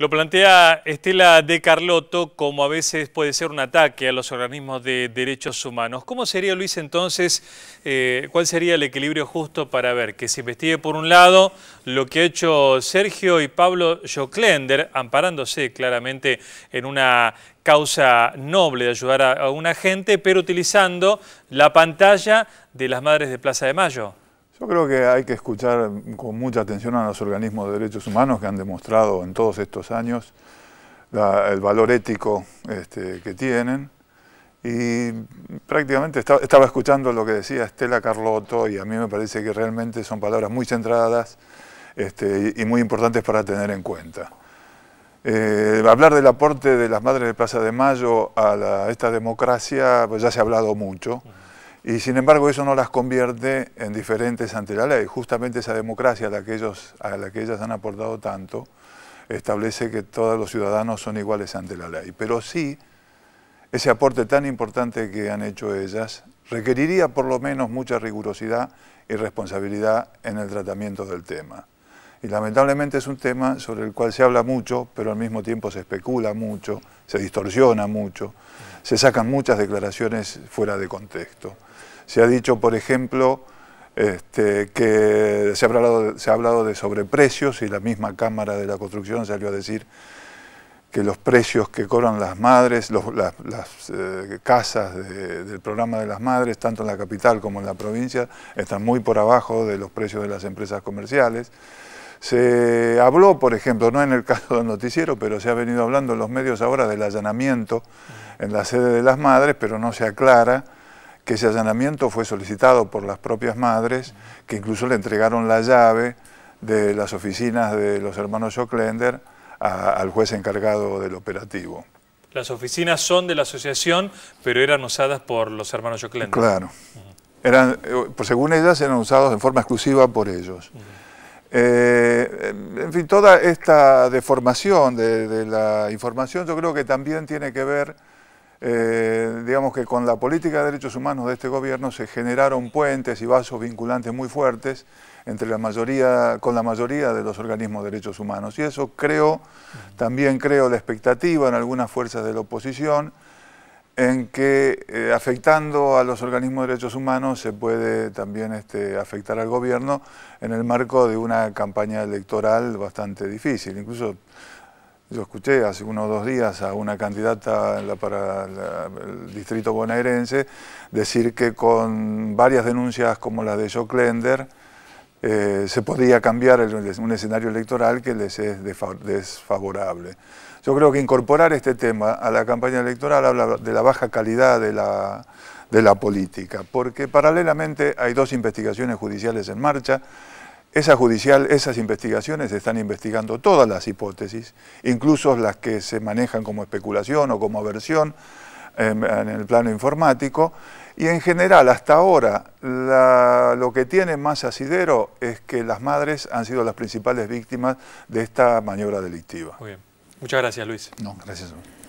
Lo plantea Estela De Carlotto como a veces puede ser un ataque a los organismos de derechos humanos. ¿Cómo sería, Luis, entonces, eh, cuál sería el equilibrio justo para ver que se investigue, por un lado, lo que ha hecho Sergio y Pablo Joclender, amparándose claramente en una causa noble de ayudar a una gente, pero utilizando la pantalla de las Madres de Plaza de Mayo? Yo creo que hay que escuchar con mucha atención a los organismos de derechos humanos que han demostrado en todos estos años el valor ético este, que tienen. Y prácticamente estaba escuchando lo que decía Estela Carlotto y a mí me parece que realmente son palabras muy centradas este, y, muy importantes para tener en cuenta. Eh, hablar del aporte de las madres de Plaza de Mayo a, esta democracia, pues ya se ha hablado mucho. Y sin embargo eso no las convierte en diferentes ante la ley. Justamente esa democracia a la que, a la que ellas han aportado tanto establece que todos los ciudadanos son iguales ante la ley. Pero sí, ese aporte tan importante que han hecho ellas requeriría por lo menos mucha rigurosidad y responsabilidad en el tratamiento del tema. Y lamentablemente es un tema sobre el cual se habla mucho, pero al mismo tiempo se especula mucho, se distorsiona mucho, se sacan muchas declaraciones fuera de contexto. Se ha dicho, por ejemplo, este, que se ha, hablado, se ha hablado de sobreprecios y la misma Cámara de la Construcción salió a decir que los precios que cobran las madres, las, eh, casas del programa de las madres, tanto en la capital como en la provincia, están muy por abajo de los precios de las empresas comerciales. Se habló, por ejemplo, no en el caso del noticiero, pero se ha venido hablando en los medios ahora del allanamiento en la sede de las madres, pero no se aclara que ese allanamiento fue solicitado por las propias madres, que incluso le entregaron la llave de las oficinas de los hermanos Joclender al juez encargado del operativo. Las oficinas son de la asociación, pero eran usadas por los hermanos Joclender. Claro. Eh, según ellas, eran usados en forma exclusiva por ellos. Eh, en fin, toda esta deformación de, la información yo creo que también tiene que ver, eh, digamos que con la política de derechos humanos de este gobierno se generaron puentes y vasos vinculantes muy fuertes entre la mayoría, con la mayoría de los organismos de derechos humanos. Y eso creo, también creo la expectativa en algunas fuerzas de la oposición en que eh, afectando a los organismos de derechos humanos se puede también este, afectar al gobierno en el marco de una campaña electoral bastante difícil. Incluso yo escuché hace unos dos días a una candidata para el distrito bonaerense decir que con varias denuncias como las de Joe eh, se podría cambiar un escenario electoral que les es desfavorable. Yo creo que incorporar este tema a la campaña electoral habla de la baja calidad de la, política, porque paralelamente hay dos investigaciones judiciales en marcha, judicial, esas investigaciones están investigando todas las hipótesis, incluso las que se manejan como especulación o como aversión eh, en el plano informático, y en general, hasta ahora, lo que tiene más asidero es que las madres han sido las principales víctimas de esta maniobra delictiva. Muy bien. Muchas gracias, Luis. No, gracias a